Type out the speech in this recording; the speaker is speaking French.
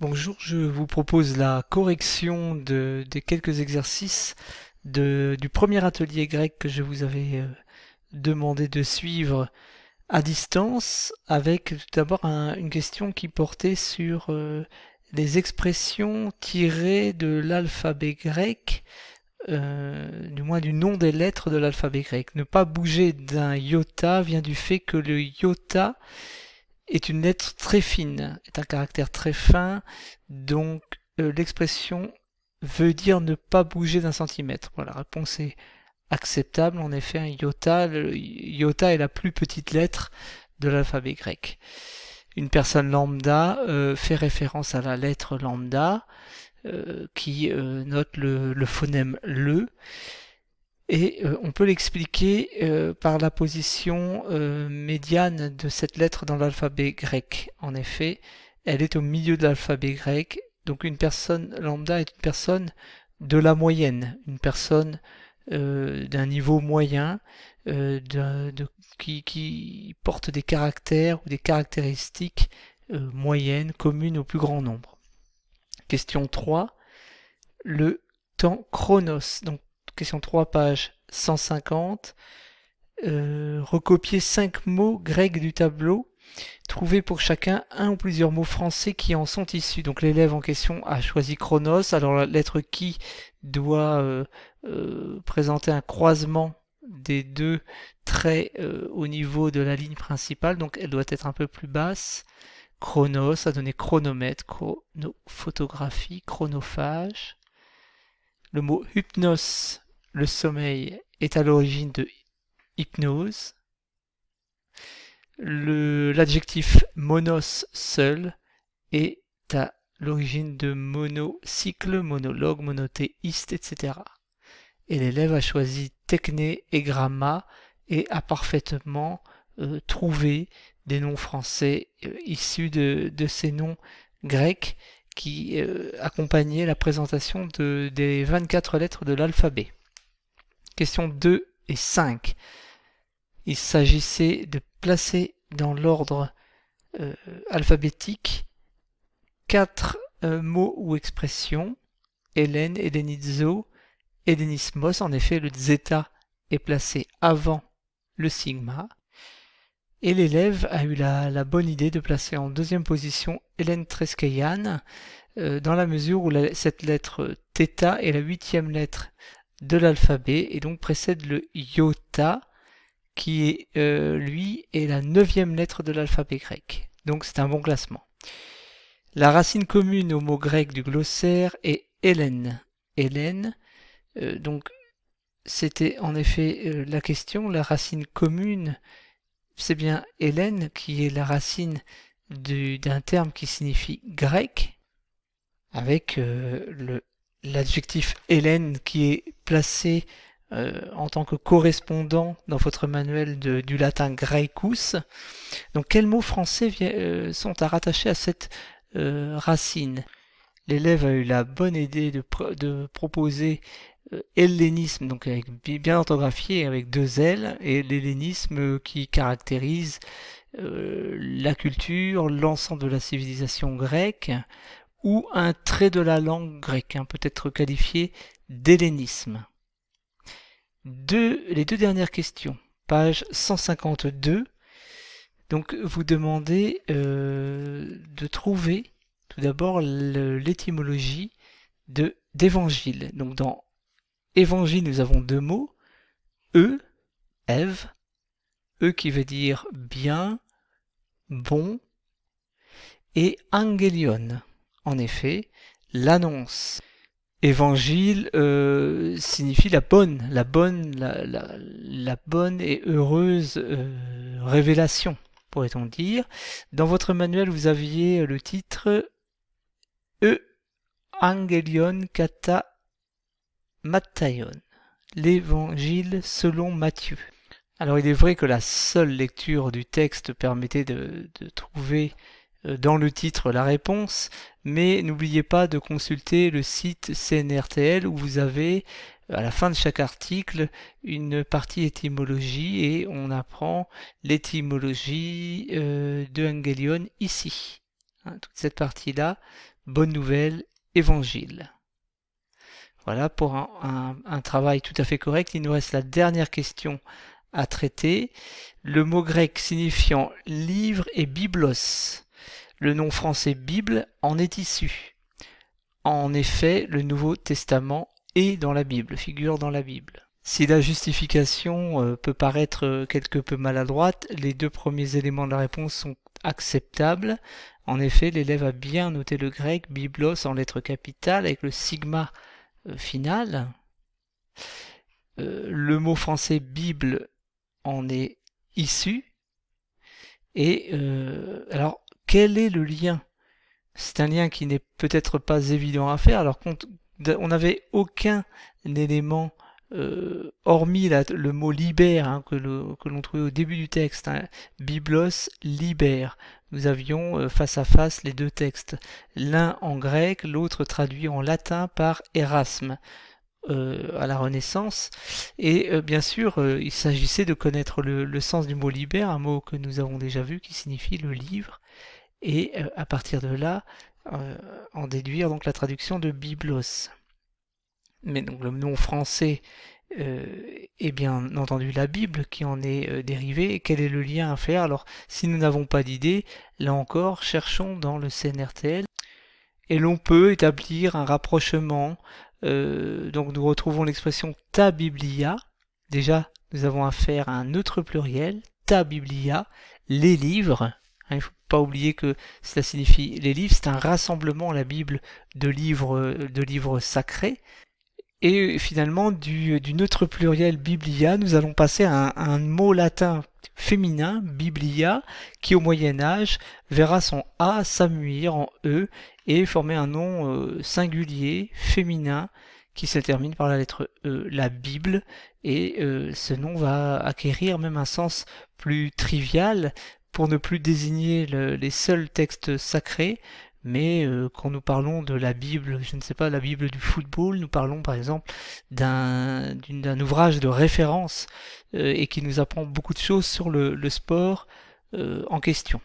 Bonjour, je vous propose la correction de, quelques exercices du premier atelier grec que je vous avais euh, demandé de suivre à distance avec tout d'abord une question qui portait sur euh, les expressions tirées de l'alphabet grec, euh, du moins du nom des lettres de l'alphabet grec. Ne pas bouger d'un iota vient du fait que le iota est une lettre très fine, est un caractère très fin, donc euh, l'expression veut dire ne pas bouger d'un centimètre. Voilà, la réponse est acceptable, en effet, un hein, iota, iota est la plus petite lettre de l'alphabet grec. Une personne lambda euh, fait référence à la lettre lambda euh, qui note le phonème le. Et euh, on peut l'expliquer euh, par la position euh, médiane de cette lettre dans l'alphabet grec. En effet, elle est au milieu de l'alphabet grec, donc une personne lambda est une personne de la moyenne, une personne d'un niveau moyen, de, qui, qui, porte des caractères ou des caractéristiques moyennes, communes au plus grand nombre. Question 3. Le temps chronos. Donc question 3, page 150. Euh, recopier 5 mots grecs du tableau. Trouver pour chacun un ou plusieurs mots français qui en sont issus. Donc l'élève en question a choisi Chronos. Alors la lettre qui doit euh, euh, présenter un croisement des deux traits au niveau de la ligne principale. Donc elle doit être un peu plus basse. Chronos a donné chronomètre, chronophotographie, chronophage. Le mot hypnos le sommeil est à l'origine de hypnose. L'adjectif monos seul est à l'origine de monocycle, monologue, monothéiste, etc. Et l'élève a choisi techné et gramma et a parfaitement euh, trouvé des noms français euh, issus de, ces noms grecs qui euh, accompagnaient la présentation de, des 24 lettres de l'alphabet. Questions 2 et 5. Il s'agissait de placer dans l'ordre euh, alphabétique quatre euh, mots ou expressions, Hélène, et Hélénismos. En effet, le zeta est placé avant le sigma. Et l'élève a eu la, bonne idée de placer en deuxième position Hélène Treskeyan, euh, dans la mesure où cette lettre θ est la huitième lettre de l'alphabet et donc précède le iota qui est euh, lui est la neuvième lettre de l'alphabet grec. Donc c'est un bon classement. La racine commune au mot grec du glossaire est Hélène. Hélène, euh, donc c'était en effet euh, la question, la racine commune, c'est bien Hélène qui est la racine d'un terme qui signifie grec, avec l'adjectif Hélène qui est placé euh, en tant que correspondant dans votre manuel du latin grecus. Donc quels mots français euh, sont à rattacher à cette euh, racine L'élève a eu la bonne idée de, proposer hellénisme, donc avec, bien orthographié avec deux L, et l'hellénisme qui caractérise la culture, l'ensemble de la civilisation grecque, ou un trait de la langue grecque, hein, peut être qualifié d'hellénisme. Deux, les deux dernières questions, page 152. Donc vous demandez euh, de trouver tout d'abord l'étymologie de d'évangile. Donc dans évangile, nous avons deux mots, E, eve »,« E qui veut dire bien, bon, et angelion, en effet, l'annonce évangile euh, signifie la bonne, la bonne, la, bonne et heureuse euh, révélation, pourrait-on dire. Dans votre manuel, vous aviez le titre e angelion kata Matthayon, l'évangile selon Matthieu. Alors il est vrai que la seule lecture du texte permettait de trouver euh, dans le titre la réponse, mais n'oubliez pas de consulter le site CNRTL où vous avez euh, à la fin de chaque article une partie étymologie et on apprend l'étymologie euh, de Angelion ici. Hein, toute cette partie-là, bonne nouvelle, évangile. Voilà pour un, un travail tout à fait correct. Il nous reste la dernière question à traiter. Le mot grec signifiant livre et biblos. Le nom français Bible en est issu. En effet, le Nouveau Testament est dans la Bible, figure dans la Bible. Si la justification euh, peut paraître euh, quelque peu maladroite, les deux premiers éléments de la réponse sont acceptables. En effet, l'élève a bien noté le grec biblos en lettres capitales avec le sigma euh, final. Le mot français Bible en est issu. Et alors, quel est le lien C'est un lien qui n'est peut-être pas évident à faire, alors qu'on n'avait aucun élément euh, hormis le mot libère hein, que l'on trouvait au début du texte, hein. Biblos libère. Nous avions euh, face à face les deux textes, l'un en grec, l'autre traduit en latin par Erasme. Euh, à la Renaissance. Et bien sûr, il s'agissait de connaître le, sens du mot libère, un mot que nous avons déjà vu qui signifie le livre et euh, à partir de là euh, en déduire donc la traduction de biblos. Mais donc le nom français euh, est bien entendu la Bible qui en est dérivée. Quel est le lien à faire Alors si nous n'avons pas d'idée, là encore cherchons dans le CNRTL et l'on peut établir un rapprochement. donc nous retrouvons l'expression ta biblia. Déjà nous avons affaire à un autre pluriel, ta biblia, les livres Hein, il ne faut pas oublier que cela signifie les livres, c'est un rassemblement, la Bible, de livres, euh, de livres sacrés. Et finalement, du, neutre pluriel biblia, nous allons passer à un, mot latin féminin, biblia, qui au Moyen Âge verra son A s'amuir en E et former un nom euh, singulier, féminin, qui se termine par la lettre E, la Bible, et euh, ce nom va acquérir même un sens plus trivial, pour ne plus désigner les seuls textes sacrés, mais euh, quand nous parlons de la Bible, je ne sais pas, la Bible du football, nous parlons par exemple d'un ouvrage de référence euh, et qui nous apprend beaucoup de choses sur le, sport euh, en question.